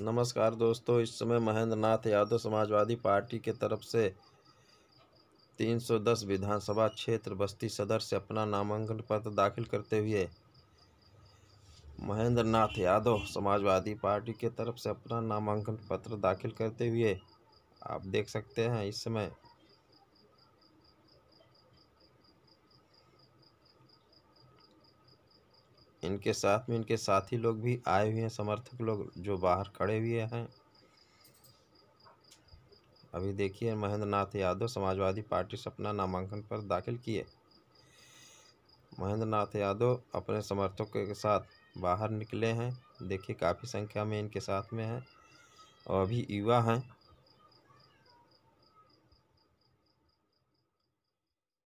नमस्कार दोस्तों इस समय महेंद्र नाथ यादव समाजवादी पार्टी के तरफ से 310 विधानसभा क्षेत्र बस्ती सदर से अपना नामांकन पत्र दाखिल करते हुए महेंद्र नाथ यादव समाजवादी पार्टी के तरफ से अपना नामांकन पत्र दाखिल करते हुए आप देख सकते हैं इस समय इनके साथ में इनके साथी लोग भी आए हुए हैं समर्थक लोग जो बाहर खड़े हुए हैं अभी देखिए महेंद्र नाथ यादव समाजवादी पार्टी से अपना नामांकन पर दाखिल किए महेंद्र नाथ यादव अपने समर्थकों के साथ बाहर निकले हैं देखिए काफ़ी संख्या में इनके साथ में हैं और अभी युवा हैं